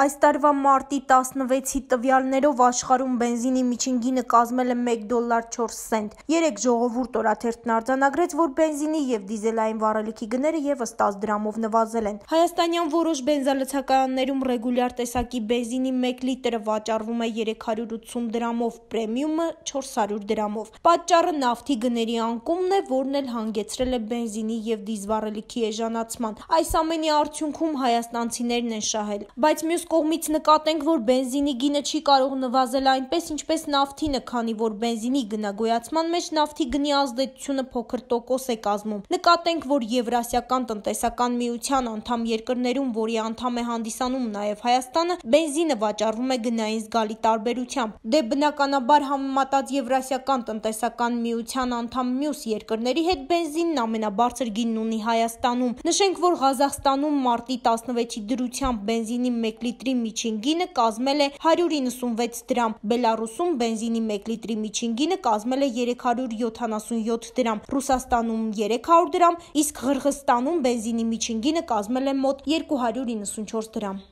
Այս տարվա մարտի 16-ի տվյալներով աշխարհում բենզինի միջինգինը կազմել է 1 դոլար 4 սենտ։ Երեք ժողովուրդ օրաթերթն արձանագրեց, որ բենզինի եւ դիզելային վառելիքի գները եւս 10 դրամով նվազել են։ Հայաստանյան որոշ բենզալցակայաններում ռեգուլյար տեսակի բենզինի 1 լիտրը վաճառվում է 380 դրամով, պրեմիումը 400 դրամով։ Պատճառը նավթի գների անկումն է, որն էլ հանգեցրել է բենզինի եւ դիզվառելիքի էժանացման։ Այս ամենի արդյունքում հայաստանցիներն են շահել, բայց մյուս մյուս կողմից նկատենք, որ բենզինի գինը չի կարող նվազել այնպես, ինչպես նավթինը, քանի որ բենզինի գնագոյացման մեջ նավթի գնի ազդեցությունը փոքր տոկոս է կազմում։ Նկատենք, որ Եվրասիական տնտեսական միության անդամ երկրներում, որի անդամ է հանդիսանում նաև Հայաստանը, բենզինը վաճառվում է գնային զգալի տարբերությամբ։ Դե բնականաբար համեմատած Եվրասիական տնտեսական միության անդամ մյուս երկրների հետ բենզինն ամենաբարձր գինն ունի Հայաստանում։ Նշենք, որ Ղազախստանում մարտի 16-ի դրությամբ բենզինի 1 լի լիտրի միջին գինը կազմել է 196 դրամ, Բելարուսում բենզինի 1 լիտրի միջին գինը կազմել է 377 դրամ, Ռուսաստանում 300 դրամ, իսկ Ղրղստանում բենզինի միջին գինը կազմել է մոտ 294 դրամ։